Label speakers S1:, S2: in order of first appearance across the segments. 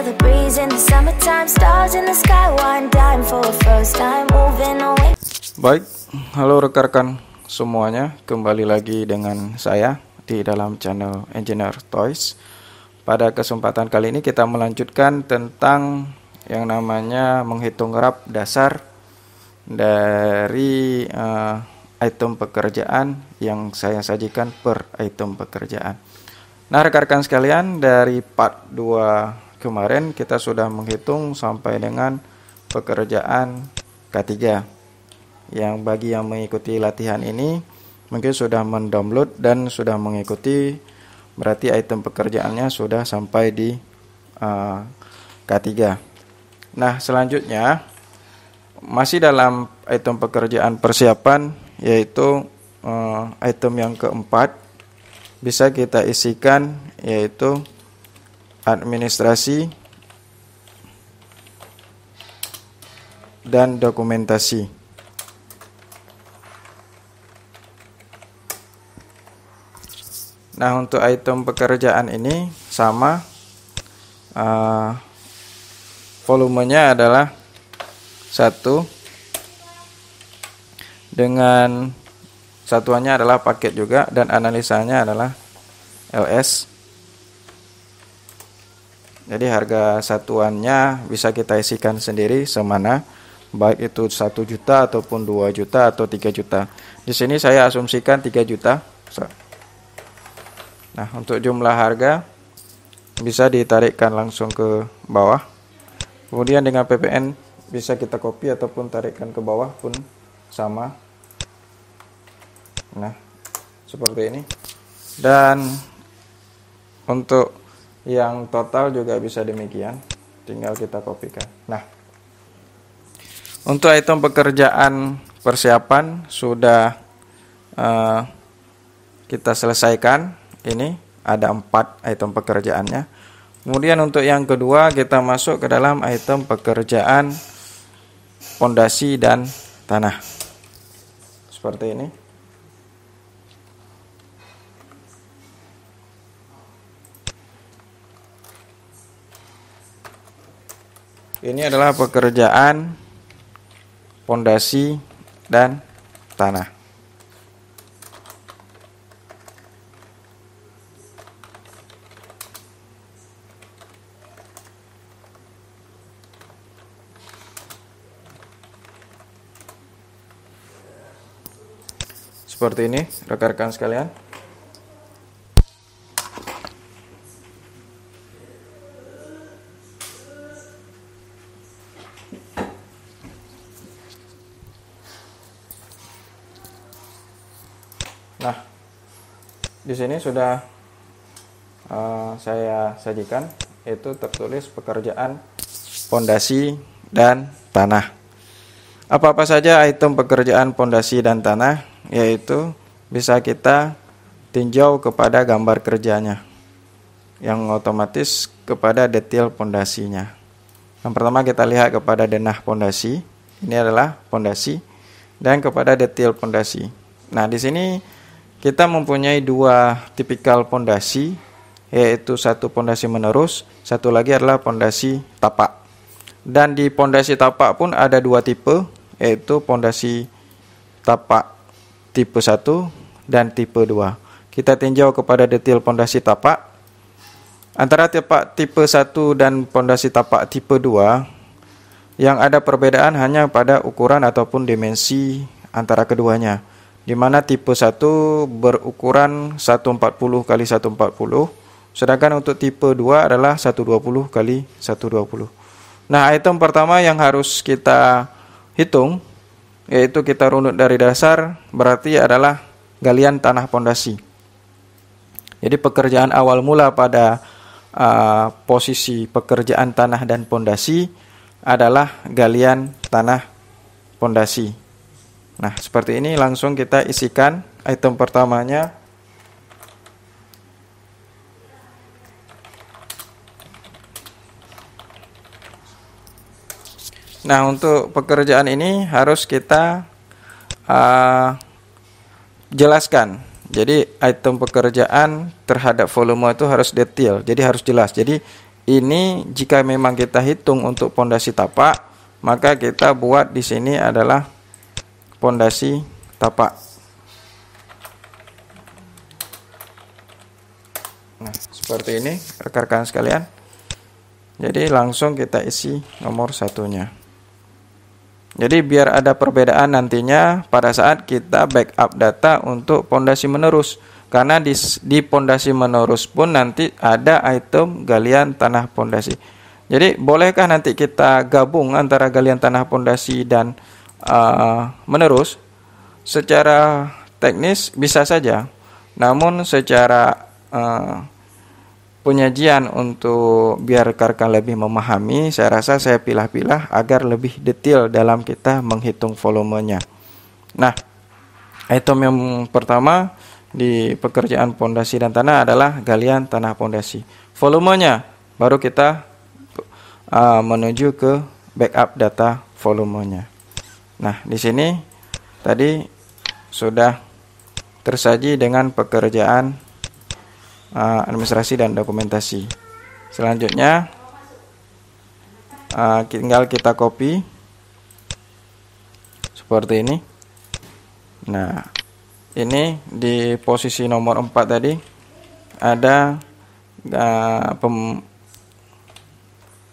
S1: feel the breeze in the summertime Stars in the sky one dime for the first time Moving away Baik, halo rekan-rekan semuanya Kembali lagi dengan saya di dalam channel Engineer Toys Pada kesempatan kali ini kita melanjutkan tentang yang namanya menghitung rap dasar dari uh, item pekerjaan yang saya sajikan per item pekerjaan. Nah, rekan-rekan sekalian, dari part 2 kemarin kita sudah menghitung sampai dengan pekerjaan K3 yang bagi yang mengikuti latihan ini mungkin sudah mendownload dan sudah mengikuti berarti item pekerjaannya sudah sampai di uh, eh, K3 nah selanjutnya masih dalam item pekerjaan persiapan yaitu uh, item yang keempat bisa kita isikan yaitu administrasi dan dokumentasi. Nah, untuk item pekerjaan ini sama uh, volumenya adalah satu dengan satuannya adalah paket juga dan analisanya adalah LS jadi harga satuannya bisa kita isikan sendiri semana baik itu 1 juta ataupun 2 juta atau 3 juta. Di sini saya asumsikan 3 juta. Nah, untuk jumlah harga bisa ditarikkan langsung ke bawah. Kemudian dengan PPN bisa kita copy ataupun tarikkan ke bawah pun sama. Nah, seperti ini. Dan untuk yang total juga bisa demikian tinggal kita kopikan nah untuk item pekerjaan persiapan sudah uh, kita selesaikan ini ada empat item pekerjaannya kemudian untuk yang kedua kita masuk ke dalam item pekerjaan pondasi dan tanah seperti ini Ini adalah pekerjaan pondasi dan tanah. Seperti ini, rekan-rekan sekalian. Nah, di sini sudah uh, saya sajikan itu tertulis pekerjaan pondasi dan tanah. Apa-apa saja item pekerjaan pondasi dan tanah yaitu bisa kita tinjau kepada gambar kerjanya yang otomatis kepada detail pondasinya. Yang pertama kita lihat kepada denah pondasi. Ini adalah pondasi dan kepada detail pondasi. Nah, di sini kita mempunyai dua tipikal pondasi yaitu satu pondasi menerus, satu lagi adalah pondasi tapak. Dan di pondasi tapak pun ada dua tipe yaitu pondasi tapak tipe 1 dan tipe 2. Kita tinjau kepada detail pondasi tapak. Antara tapak tipe 1 dan pondasi tapak tipe 2 yang ada perbedaan hanya pada ukuran ataupun dimensi antara keduanya di mana tipe 1 berukuran 140 kali 140 sedangkan untuk tipe 2 adalah 120 kali 120 nah item pertama yang harus kita hitung yaitu kita runut dari dasar berarti adalah galian tanah pondasi jadi pekerjaan awal mula pada uh, posisi pekerjaan tanah dan pondasi adalah galian tanah pondasi Nah, seperti ini langsung kita isikan item pertamanya. Nah, untuk pekerjaan ini harus kita uh, jelaskan. Jadi, item pekerjaan terhadap volume itu harus detail. Jadi, harus jelas. Jadi, ini jika memang kita hitung untuk pondasi tapak, maka kita buat di sini adalah pondasi tapak. Nah, seperti ini rekan-rekan sekalian. Jadi langsung kita isi nomor satunya. Jadi biar ada perbedaan nantinya pada saat kita backup data untuk pondasi menerus. Karena di di pondasi menerus pun nanti ada item galian tanah pondasi. Jadi bolehkah nanti kita gabung antara galian tanah pondasi dan Ah, menerus secara teknis bisa saja namun secara uh, penyajian untuk biar rekan lebih memahami saya rasa saya pilah-pilah agar lebih detail dalam kita menghitung volumenya nah item yang pertama di pekerjaan pondasi dan tanah adalah galian tanah pondasi volumenya baru kita uh, menuju ke backup data volumenya Nah, di sini tadi sudah tersaji dengan pekerjaan uh, administrasi dan dokumentasi. Selanjutnya uh, tinggal kita copy seperti ini. Nah, ini di posisi nomor 4 tadi ada uh, pem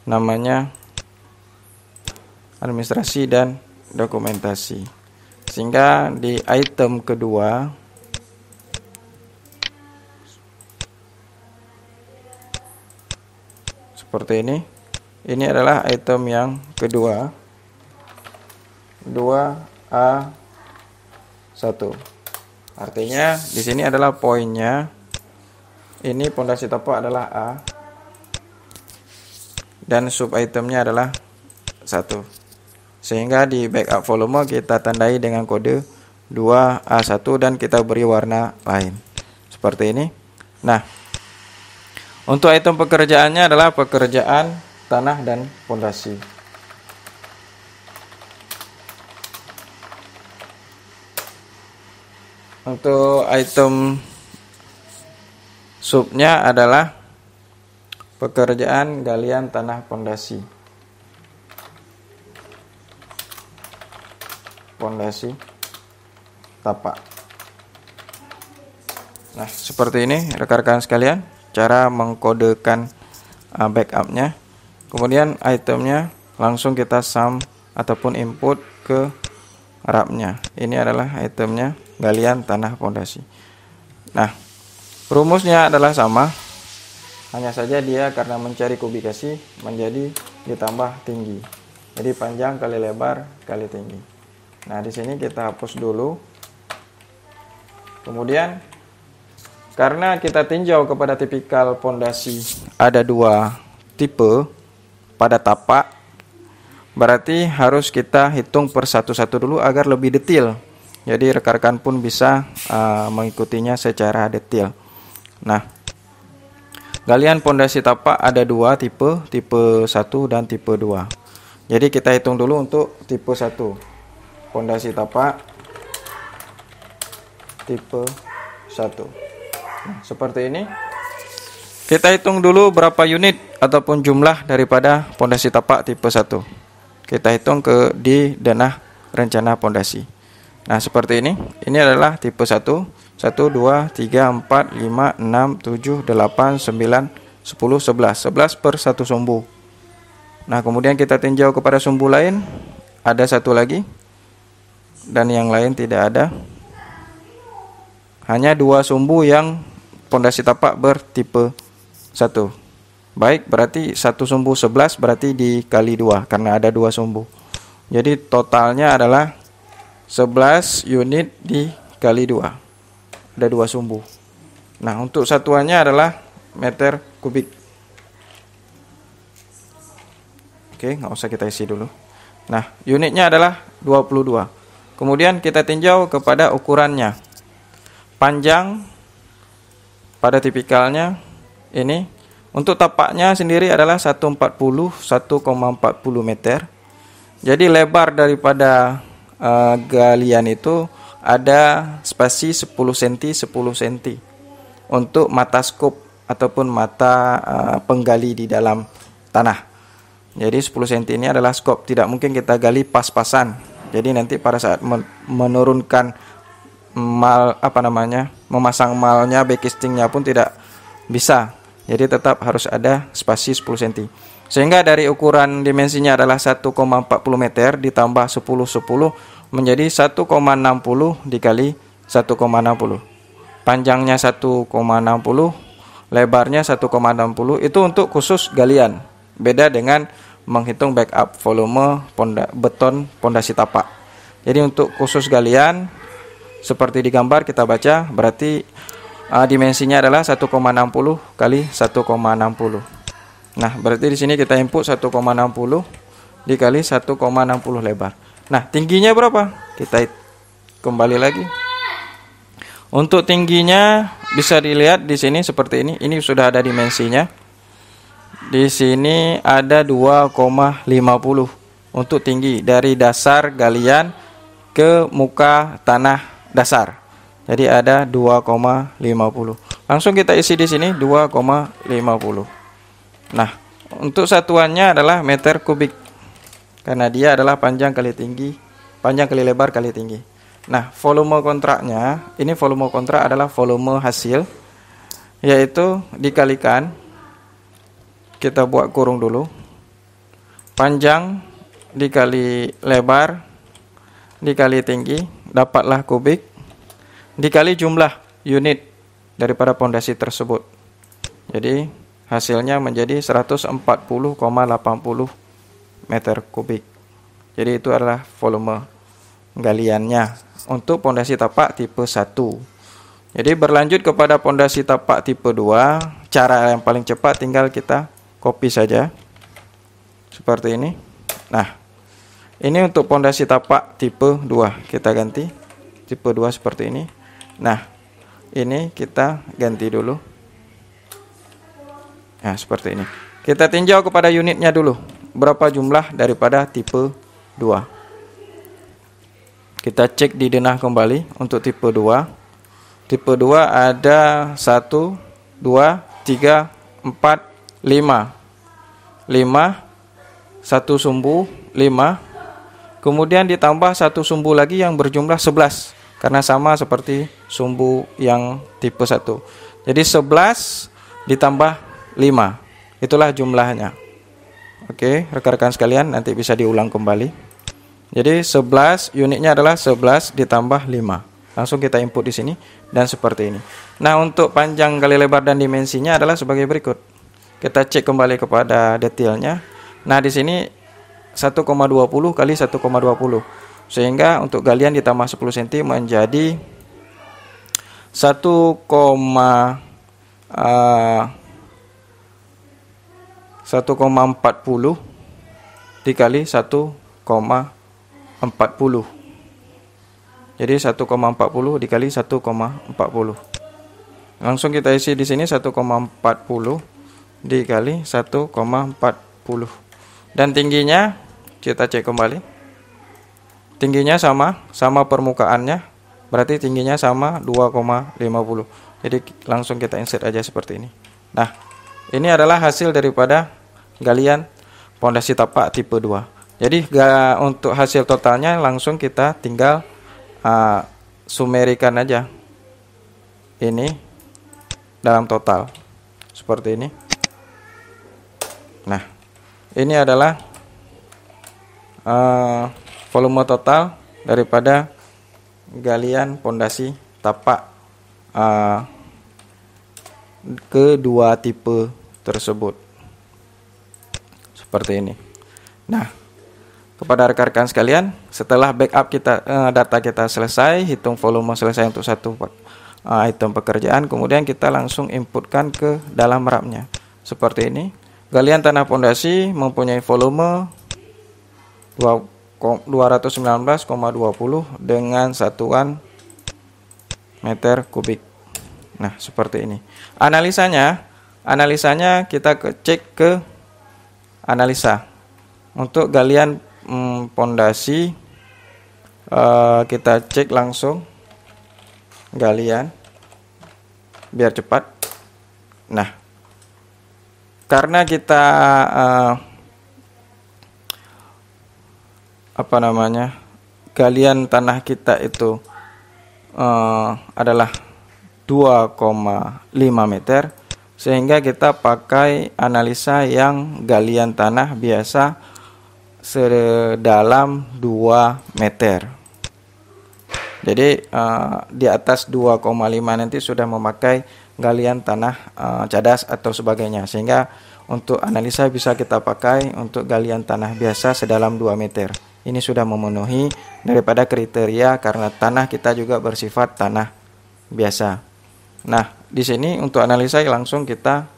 S1: namanya administrasi dan dokumentasi sehingga di item kedua seperti ini ini adalah item yang kedua 2A1 artinya di sini adalah poinnya ini pondasi topo adalah A dan sub itemnya adalah satu sehingga di backup volume kita tandai dengan kode 2A1 dan kita beri warna lain seperti ini nah untuk item pekerjaannya adalah pekerjaan tanah dan fondasi. untuk item subnya adalah pekerjaan galian tanah fondasi. Pondasi tapak. Nah, seperti ini rekan-rekan sekalian cara mengkodekan uh, backupnya. Kemudian itemnya langsung kita sum ataupun input ke rapnya. Ini adalah itemnya galian tanah pondasi. Nah, rumusnya adalah sama. Hanya saja dia karena mencari kubikasi menjadi ditambah tinggi. Jadi panjang kali lebar kali tinggi. Nah, di sini kita hapus dulu. Kemudian karena kita tinjau kepada tipikal pondasi ada dua tipe pada tapak berarti harus kita hitung per satu-satu dulu agar lebih detail. Jadi rekan-rekan pun bisa uh, mengikutinya secara detail. Nah, galian pondasi tapak ada dua tipe, tipe 1 dan tipe 2. Jadi kita hitung dulu untuk tipe 1 pondasi tapak tipe 1 nah, seperti ini kita hitung dulu berapa unit ataupun jumlah daripada pondasi tapak tipe 1 kita hitung ke di denah rencana pondasi nah seperti ini ini adalah tipe 1 1 2 3 4 5 6 7 8 9 10 10 11 11 per satu sumbu nah kemudian kita tinjau kepada sumbu lain ada satu lagi dan yang lain tidak ada. Hanya dua sumbu yang pondasi tapak bertipe satu. Baik, berarti satu sumbu 11 berarti dikali dua karena ada dua sumbu. Jadi totalnya adalah 11 unit dikali dua. Ada dua sumbu. Nah, untuk satuannya adalah meter kubik. Oke, nggak usah kita isi dulu. Nah, unitnya adalah 22. Kemudian kita tinjau kepada ukurannya. Panjang pada tipikalnya ini untuk tapaknya sendiri adalah 140 1,40 meter. Jadi lebar daripada uh, galian itu ada spasi 10 cm 10 cm untuk mata skop ataupun mata uh, penggali di dalam tanah. Jadi 10 cm ini adalah skop, tidak mungkin kita gali pas-pasan jadi nanti pada saat menurunkan mal apa namanya memasang malnya backistingnya pun tidak bisa jadi tetap harus ada spasi 10 cm sehingga dari ukuran dimensinya adalah 1,40 meter ditambah 10 10 menjadi 1,60 dikali 1,60 panjangnya 1,60 lebarnya 1,60 itu untuk khusus galian beda dengan menghitung backup volume ponda, beton pondasi tapak. Jadi untuk khusus galian seperti di gambar kita baca berarti uh, dimensinya adalah 1,60 kali 1,60. Nah, berarti di sini kita input 1,60 dikali 1,60 lebar. Nah, tingginya berapa? Kita kembali lagi. Untuk tingginya bisa dilihat di sini seperti ini. Ini sudah ada dimensinya. Di sini ada 2,50 untuk tinggi dari dasar galian ke muka tanah dasar. Jadi ada 2,50. Langsung kita isi di sini 2,50. Nah, untuk satuannya adalah meter kubik. Karena dia adalah panjang kali tinggi, panjang kali lebar kali tinggi. Nah, volume kontraknya, ini volume kontrak adalah volume hasil yaitu dikalikan kita buat kurung dulu panjang dikali lebar dikali tinggi dapatlah kubik dikali jumlah unit daripada pondasi tersebut jadi hasilnya menjadi 140,80 meter kubik jadi itu adalah volume galiannya untuk pondasi tapak tipe 1 jadi berlanjut kepada pondasi tapak tipe 2, cara yang paling cepat tinggal kita copy saja seperti ini nah ini untuk pondasi tapak tipe 2 kita ganti tipe 2 seperti ini nah ini kita ganti dulu nah seperti ini kita tinjau kepada unitnya dulu berapa jumlah daripada tipe 2 kita cek di denah kembali untuk tipe 2 tipe 2 ada 1 2 3 4 lima lima satu sumbu lima kemudian ditambah satu sumbu lagi yang berjumlah sebelas karena sama seperti sumbu yang tipe satu jadi sebelas ditambah lima itulah jumlahnya oke rekan-rekan sekalian nanti bisa diulang kembali jadi 11 unitnya adalah 11 ditambah 5 langsung kita input di sini dan seperti ini nah untuk panjang kali lebar dan dimensinya adalah sebagai berikut kita cek kembali kepada detailnya. Nah, di sini 1,20 kali 1,20. Sehingga untuk galian ditambah 10 cm menjadi 1, uh, 1,40 dikali 1,40 jadi 1,40 dikali 1,40 langsung kita isi di sini 1,40 dikali 1,40 dan tingginya kita cek kembali tingginya sama sama permukaannya berarti tingginya sama 2,50 jadi langsung kita insert aja seperti ini nah ini adalah hasil daripada galian pondasi tapak tipe 2 jadi untuk hasil totalnya langsung kita tinggal uh, sumerikan aja ini dalam total seperti ini ini adalah uh, volume total daripada galian pondasi tapak uh, kedua tipe tersebut seperti ini. Nah, kepada rekan-rekan sekalian, setelah backup kita uh, data kita selesai, hitung volume selesai untuk satu uh, item pekerjaan, kemudian kita langsung inputkan ke dalam rapnya seperti ini. Galian tanah pondasi mempunyai volume 219,20 dengan satuan meter kubik. Nah, seperti ini. Analisanya, analisanya kita cek ke analisa. Untuk galian pondasi hmm, eh, kita cek langsung galian biar cepat. Nah, karena kita uh, apa namanya galian tanah kita itu uh, adalah 2,5 meter sehingga kita pakai analisa yang galian tanah biasa sedalam 2 meter jadi uh, di atas 2,5 nanti sudah memakai galian tanah uh, cadas atau sebagainya sehingga untuk analisa bisa kita pakai untuk galian tanah biasa sedalam 2 meter ini sudah memenuhi daripada kriteria karena tanah kita juga bersifat tanah biasa nah di sini untuk analisa langsung kita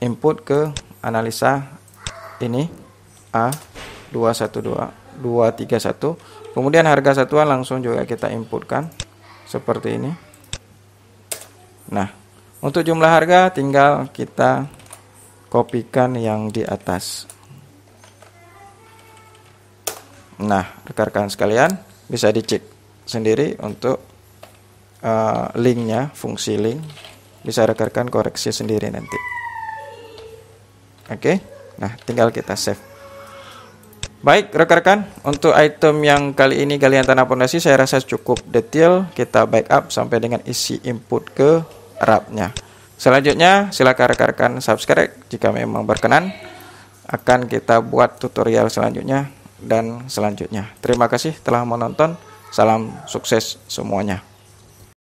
S1: input ke analisa ini A212 231 kemudian harga satuan langsung juga kita inputkan seperti ini nah untuk jumlah harga tinggal kita kopikan yang di atas. Nah, rekan-rekan sekalian bisa dicek sendiri untuk uh, linknya, fungsi link bisa rekan-rekan koreksi sendiri nanti. Oke, okay? nah tinggal kita save. Baik rekan-rekan, untuk item yang kali ini kalian tanah pondasi saya rasa cukup detail. Kita backup sampai dengan isi input ke rapnya. Selanjutnya silakan rekan-rekan subscribe jika memang berkenan akan kita buat tutorial selanjutnya dan selanjutnya. Terima kasih telah menonton. Salam sukses semuanya.